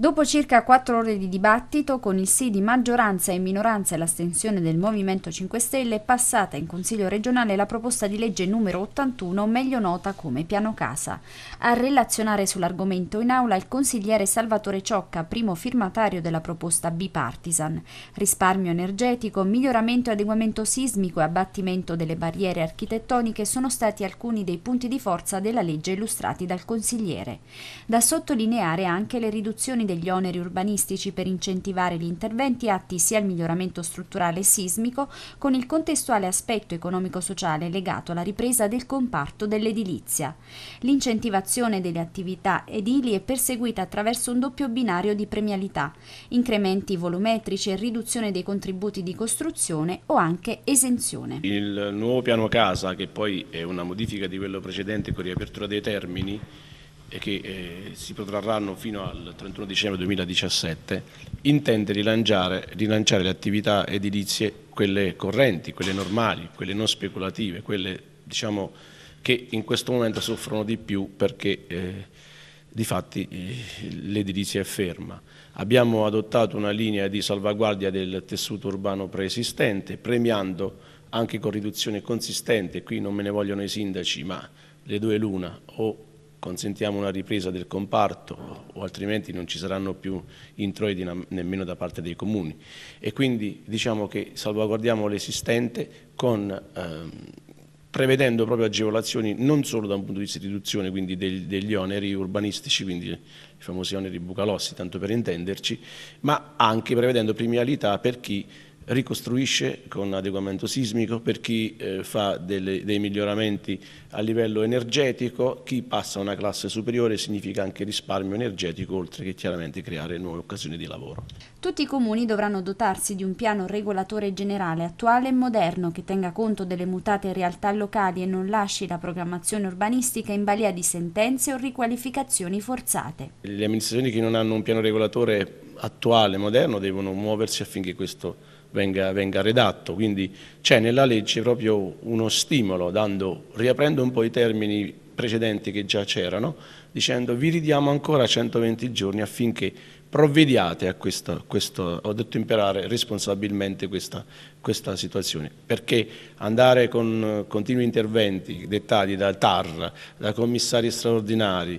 Dopo circa quattro ore di dibattito, con il sì di maggioranza e minoranza e l'astensione del Movimento 5 Stelle, è passata in Consiglio regionale la proposta di legge numero 81, meglio nota come Piano Casa. A relazionare sull'argomento in aula il consigliere Salvatore Ciocca, primo firmatario della proposta bipartisan. Risparmio energetico, miglioramento e adeguamento sismico e abbattimento delle barriere architettoniche sono stati alcuni dei punti di forza della legge illustrati dal consigliere. Da sottolineare anche le riduzioni degli oneri urbanistici per incentivare gli interventi atti sia al miglioramento strutturale sismico con il contestuale aspetto economico-sociale legato alla ripresa del comparto dell'edilizia. L'incentivazione delle attività edili è perseguita attraverso un doppio binario di premialità, incrementi volumetrici e riduzione dei contributi di costruzione o anche esenzione. Il nuovo piano casa, che poi è una modifica di quello precedente con riapertura dei termini, e che eh, si protrarranno fino al 31 dicembre 2017, intende rilanciare, rilanciare le attività edilizie, quelle correnti, quelle normali, quelle non speculative, quelle diciamo, che in questo momento soffrono di più perché eh, di fatti eh, l'edilizia è ferma. Abbiamo adottato una linea di salvaguardia del tessuto urbano preesistente, premiando anche con riduzione consistente, qui non me ne vogliono i sindaci, ma le due l'una, o consentiamo una ripresa del comparto o altrimenti non ci saranno più introiti nemmeno da parte dei comuni e quindi diciamo che salvaguardiamo l'esistente ehm, prevedendo proprio agevolazioni non solo da un punto di vista di riduzione quindi del, degli oneri urbanistici, quindi i famosi oneri bucalossi tanto per intenderci, ma anche prevedendo premialità per chi ricostruisce con adeguamento sismico, per chi eh, fa delle, dei miglioramenti a livello energetico, chi passa a una classe superiore significa anche risparmio energetico, oltre che chiaramente creare nuove occasioni di lavoro. Tutti i comuni dovranno dotarsi di un piano regolatore generale attuale e moderno che tenga conto delle mutate realtà locali e non lasci la programmazione urbanistica in balia di sentenze o riqualificazioni forzate. Le amministrazioni che non hanno un piano regolatore attuale, moderno, devono muoversi affinché questo venga, venga redatto. Quindi c'è nella legge proprio uno stimolo, dando, riaprendo un po' i termini precedenti che già c'erano, dicendo vi ridiamo ancora 120 giorni affinché provvediate a questo, questo ho detto imperare responsabilmente questa, questa situazione, perché andare con continui interventi dettagli dal TAR, da commissari straordinari,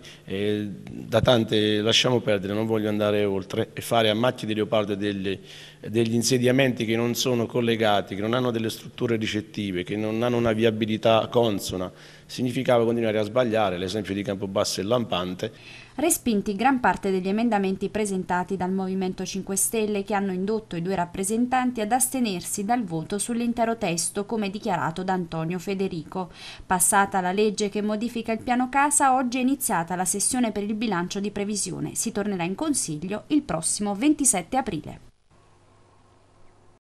da tante, lasciamo perdere, non voglio andare oltre, e fare a macchie di leopardo degli, degli insediamenti che non sono collegati, che non hanno delle strutture ricettive, che non hanno una viabilità consona, significava continuare a sbagliare, l'esempio di Campobasso è la lampante. Respinti gran parte degli emendamenti presentati dal Movimento 5 Stelle che hanno indotto i due rappresentanti ad astenersi dal voto sull'intero testo, come dichiarato da Antonio Federico. Passata la legge che modifica il piano casa, oggi è iniziata la sessione per il bilancio di previsione. Si tornerà in Consiglio il prossimo 27 aprile.